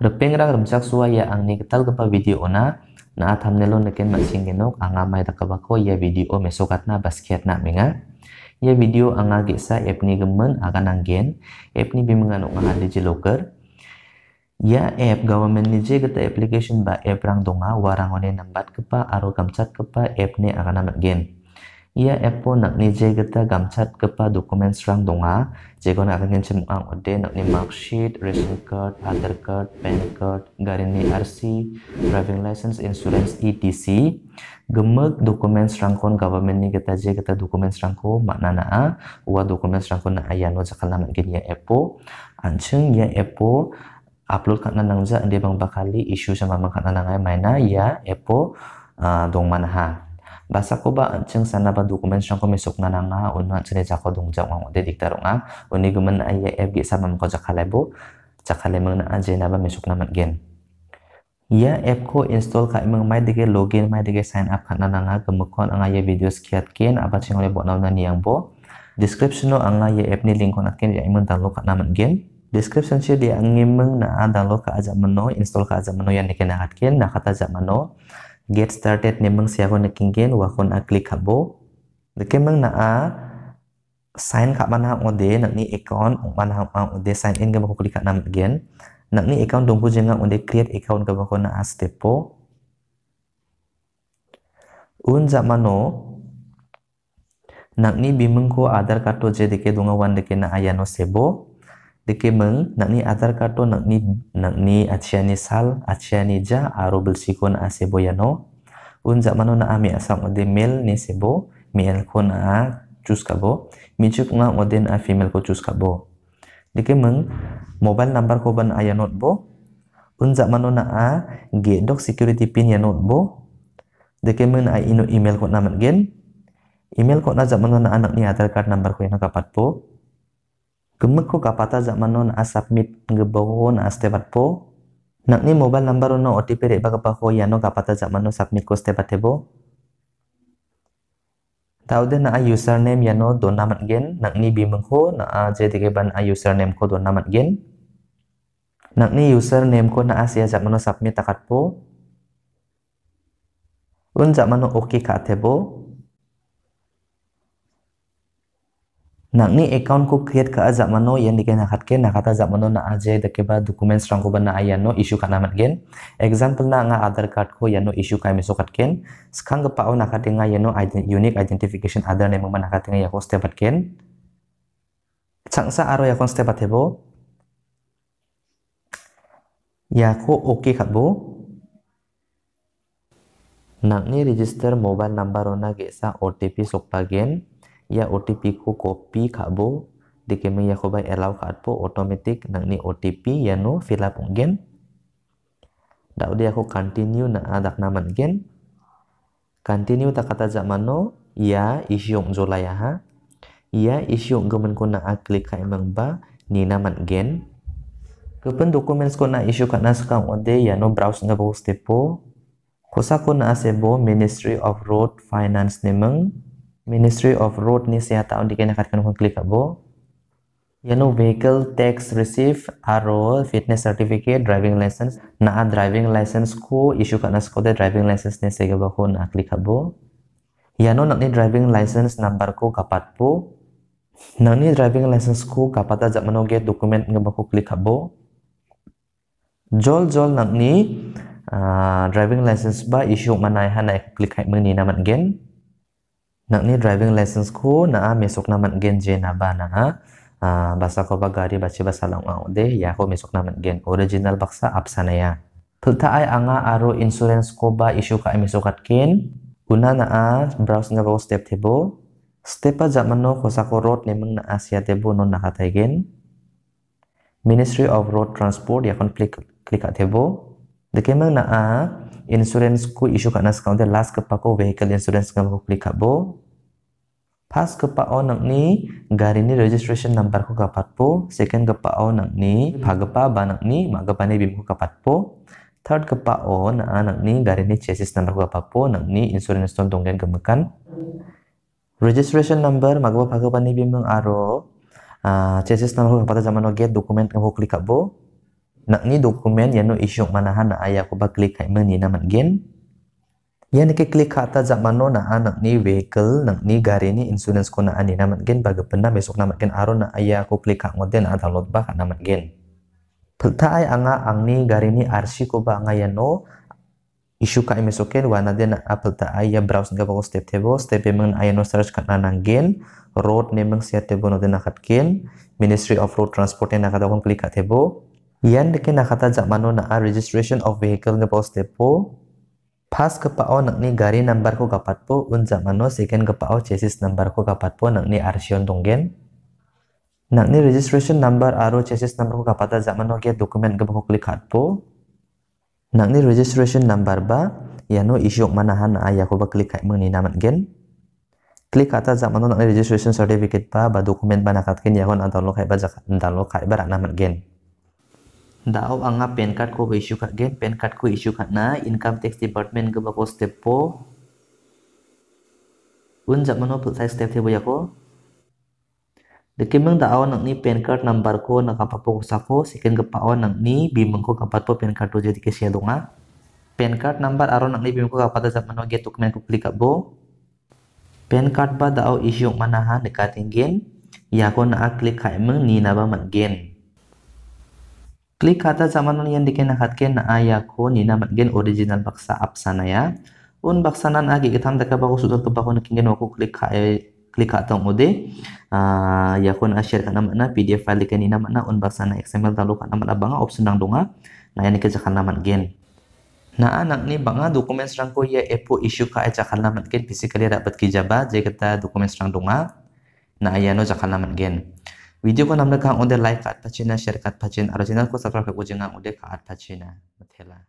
Rupeng rak rumsak suwa ya ang angni ketal kepa video na na thumbnail nelo neken masing genok anga mai takabako ya video mesokat na basket na menga ya video anga gesa epni gemen akan anggen epni bimengan anga hadi loker Ya app government ni je kata application ba app rang donga warang one nambat kepa aro kamchat kepa app ne akan amat gen. Ia epo nak ni je jegeta gamchat kepa dokumen serang donga, jego nak angin cemang ode nak ni mark sheet ration card, other card, pen card, garini RC, driving license, insurance, etc. Gemek dokumen serang kon government ni kita je kita dokumen serang serangko makna na a ah. uwa dokumen serang serangko na ayano jakal nama gini ya epo, anceng ya epo, upload kat nanang za ande bang bakali isu sama makan nanang ay maina ya epo uh, dong manaha basakoba ancheng sanaba dokumen shangkomi soknananga unna chene jako dongjak ma ode diktarunga uni gumen aye ebi sabam ko jakhalebo jakhalemna anje naba me soknamat gen ya app ko install ka imang mai dege login mai dege sign up khana nanga gemukon anga ye video skiat ken aba chingole bo nauna ni yang bo description no anga ye app ni link konat ken ya imang download khana man gen description she dia angim na download ka aja menno install ka aja menno yang dikena hatken na kata aja menno get started ne meng sia kon kingen wa kon aklik khabo de meng na a sign ka man ha ode nak ni account man ha ode sign in ga ko klik nam again nak ni account dong bu jenga ode create account ka ko na a step po un zamano nak ni bimeng ko adar kartu je ke dunga wan deke na ayano sebo meng nakni atar kato nakni ni achiani sal achiani ja aro na asebo yano unza mano na ami asam ode mel ni sebo male ko na chuskabo kabo michuk nga oden a female ko chus kabo meng mobile number ko ban aya not bo unza mano na a ge security pin ya not bo dike meng na ino email ko namat gen email ko na mano na anak ni atar kato number ko ya kapat po ko kapata zamano na asap mit ngebowo na astebat po ni mobile number no otp re bagapa ho yano kapata zamano submit ko stebat tebo de na a username yano dona mat gen ni bimeng ho na a jtk ban a username ko dona mat gen ni username ko na asia zamano submit takat po un no oke ka tebo nak ni account ko create ke azab mano yang dikain ke nak kata azab mano na ajai dake dokumen serang ko ba no issue kat namat gen example na nga other card ko yan no issue kai meso kat ken Sekarang pa o nak yan no unique identification other name mana kata katinga ya aku step at aro ya aku setiap at hebo ya aku oke kat bo ni register mobile number ona gesa OTP sokpa gen ya OTP ko copy kabo, deke me ya khobai allow kat po automatic nang ni OTP ya no fill up again da udah aku continue na adak naman gen, continue ta kata zaman no ya isyong zolaya ha ya isyong gemen ko na klik ka emang ba ni naman gen, kepen dokumen ko na isyu ka na sekarang ode ya no browse nga bo stepo kosa ko na asebo Ministry of Road Finance nemeng Ministry of Road ni siya taon di kena katkan kung klik abo. Yano vehicle tax receive aro fitness certificate driving license na driving license ko issue kana ko de driving license ni siya ba ko na klik abo. Yano nakni driving license number ko kapat po. Nani driving license ko kapata jak manoge dokumen nga ba ko klik abo. Jol jol nakni uh, driving license ba issue manai hanai klik hai mani naman gen. nak ni driving license ku na mesok ah naman gen je na bana ha ah, uh, basa ko bagari gari bachi basa lang au de ya ko mesok naman gen original baksa apsana ya Tulta ay anga aro insurance ko ba issue ka mesokat ken guna ah, na a browse nga ba step tebo step pa jamano ko sa ko road ni mang na asia tebo no nakatay gen Ministry of Road Transport ya kon click click at tebo Dekemang na a insurance ku isu kat nas kaunte last ke ko vehicle insurance kamu klik kat bo pas ke pao nak ni gari ni registration number ko po. Second ke kapa nak ni bhagapa ba nak ni nakni magapani bim ko po. Third kapa au na ni gari garini chassis number ko nak ni insurance ton tonggen gemakan. Registration number pa magapa bhagapani bim ng aro. Uh, chassis number ko ta zaman get document ko klik nak ni dokumen no isyuk manahan na ko ba klik kay man gen. Ya ke klik kata zaman no na anak ni vehicle nak ni gari ni insurance ko na ani namat gen baga penda besok namat gen aron na aya ko klik kak ngoden ada lot ba namat gen pelta ay anga ang ni gari ni RC ko ba anga no isu ka wa wana den apple ta aya browse ga bagus step tebo step e na aya no search kat nanang gen road nemeng sia tebo no den nakat gen ministry of road transport e na kada kon klik tebo yan dekin na kata no mano na registration of vehicle ga bago step pas ke pao nang ni gari nambar ko po unjak mano second pao chassis nambar ko gapatpo ni arsion nang ni registration number aro chassis nambar ko ke dokumen ke document klik hat po hatpo ni registration number ba yano isyok manahan aya ko ba klik kai mengni namat gen klik kata zaman nak registration certificate ba, ba dokumen ba nakatkin ya atau lo kai ba download kai ba namat gen दाव आंहा pen ko को issue खागे PAN card को issue खाना income tax department गबा को step mano उन step the step थे de को Dekimang dao nang ni pen card number ko papo ko sako second gapao nang ni bimeng ko ka po pen card jadi ke dong a pen card number aro nang ni bimeng ko kapat jap mano ge dokumen ko klik bo pen card ba dao isyong manahan dekatingin ya ko na klik ka meng ni naba gen Klik kata zaman yang diken na ayako nina gen original baksa apsana ya. Un baksanan agi kitam daka baku sudah kebaku nakingen waku klik kai klik kata ngode uh, ah, share asyir kana na pdf file ni nina na un baksana xml talu nama makna banga option nang dunga na yani kejakan namat gen. Nah anak ni banga dokumen serang ko ya epo isu ka ajakan e namat gen physically dapat kijaba jekata dokumen serang dunga. na ayano jakan namat gen video ko namna ka onde like at pachina share kat pachina aro channel ko subscribe ko jenga onde ka at pachina